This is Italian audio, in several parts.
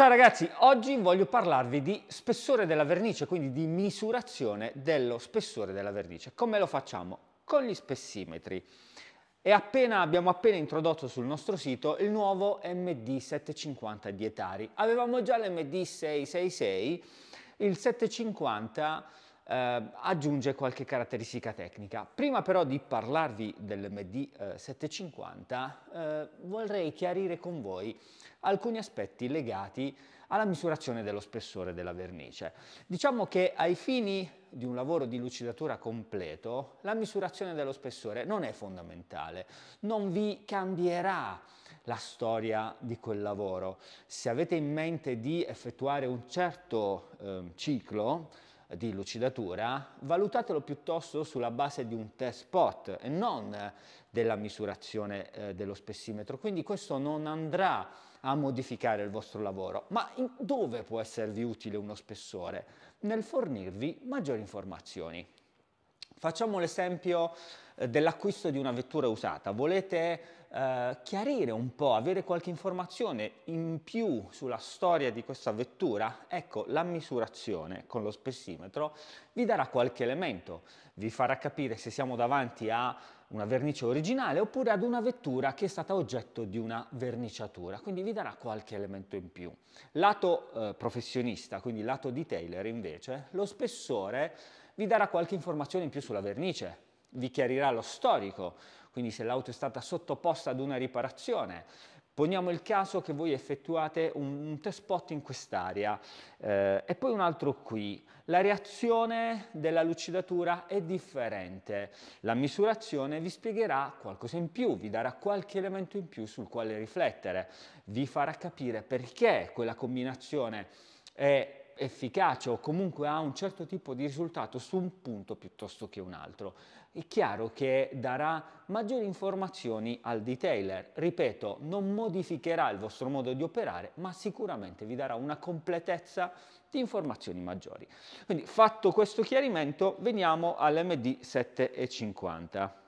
Ciao ragazzi, oggi voglio parlarvi di spessore della vernice, quindi di misurazione dello spessore della vernice. Come lo facciamo? Con gli spessimetri. Appena, abbiamo appena introdotto sul nostro sito il nuovo MD750 Dietari. Avevamo già l'MD666, il 750 eh, aggiunge qualche caratteristica tecnica. Prima però di parlarvi dell'MD 750 eh, eh, vorrei chiarire con voi alcuni aspetti legati alla misurazione dello spessore della vernice. Diciamo che ai fini di un lavoro di lucidatura completo, la misurazione dello spessore non è fondamentale, non vi cambierà la storia di quel lavoro. Se avete in mente di effettuare un certo eh, ciclo, di lucidatura, valutatelo piuttosto sulla base di un test spot e non della misurazione eh, dello spessimetro. Quindi questo non andrà a modificare il vostro lavoro. Ma dove può esservi utile uno spessore? Nel fornirvi maggiori informazioni. Facciamo l'esempio eh, dell'acquisto di una vettura usata. Volete eh, chiarire un po', avere qualche informazione in più sulla storia di questa vettura? Ecco, la misurazione con lo spessimetro vi darà qualche elemento, vi farà capire se siamo davanti a una vernice originale oppure ad una vettura che è stata oggetto di una verniciatura, quindi vi darà qualche elemento in più. Lato eh, professionista, quindi lato detailer invece, lo spessore vi darà qualche informazione in più sulla vernice, vi chiarirà lo storico, quindi se l'auto è stata sottoposta ad una riparazione. Poniamo il caso che voi effettuate un, un test spot in quest'area eh, e poi un altro qui. La reazione della lucidatura è differente. La misurazione vi spiegherà qualcosa in più, vi darà qualche elemento in più sul quale riflettere, vi farà capire perché quella combinazione è efficace o comunque ha un certo tipo di risultato su un punto piuttosto che un altro. È chiaro che darà maggiori informazioni al detailer, ripeto, non modificherà il vostro modo di operare, ma sicuramente vi darà una completezza di informazioni maggiori. Quindi fatto questo chiarimento, veniamo all'MD750.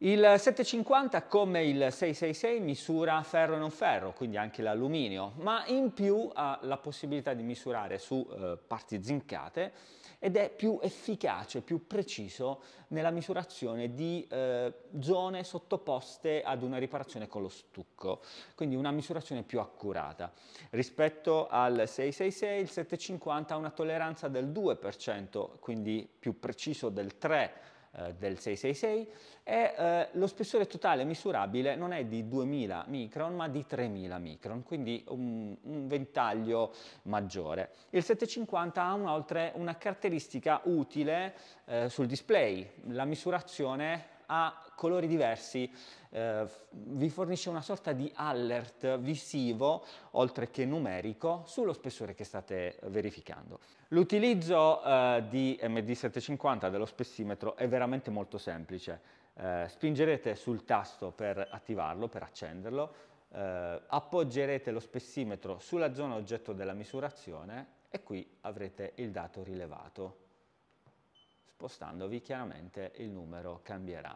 Il 750 come il 666 misura ferro e non ferro, quindi anche l'alluminio, ma in più ha la possibilità di misurare su eh, parti zincate ed è più efficace, più preciso nella misurazione di eh, zone sottoposte ad una riparazione con lo stucco, quindi una misurazione più accurata. Rispetto al 666 il 750 ha una tolleranza del 2%, quindi più preciso del 3% eh, del 666 e eh, lo spessore totale misurabile non è di 2000 micron ma di 3000 micron, quindi un, un ventaglio maggiore. Il 750 ha inoltre una caratteristica utile eh, sul display, la misurazione a colori diversi eh, vi fornisce una sorta di alert visivo, oltre che numerico, sullo spessore che state verificando. L'utilizzo eh, di MD750 dello spessimetro è veramente molto semplice. Eh, spingerete sul tasto per attivarlo, per accenderlo, eh, appoggerete lo spessimetro sulla zona oggetto della misurazione e qui avrete il dato rilevato spostandovi chiaramente il numero cambierà.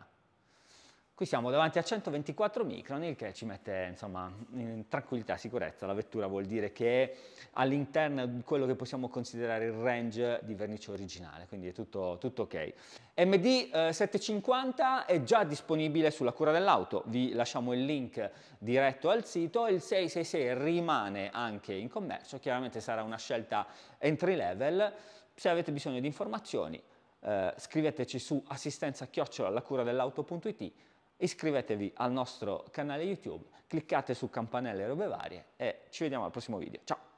Qui siamo davanti a 124 micron, il che ci mette insomma, in tranquillità e sicurezza. La vettura vuol dire che è all'interno di quello che possiamo considerare il range di vernice originale, quindi è tutto, tutto ok. MD750 eh, è già disponibile sulla cura dell'auto, vi lasciamo il link diretto al sito. Il 666 rimane anche in commercio, chiaramente sarà una scelta entry level. Se avete bisogno di informazioni eh, scriveteci su assistenza chiocciola dell'auto.it, iscrivetevi al nostro canale YouTube, cliccate su campanelle e robe varie e ci vediamo al prossimo video. Ciao!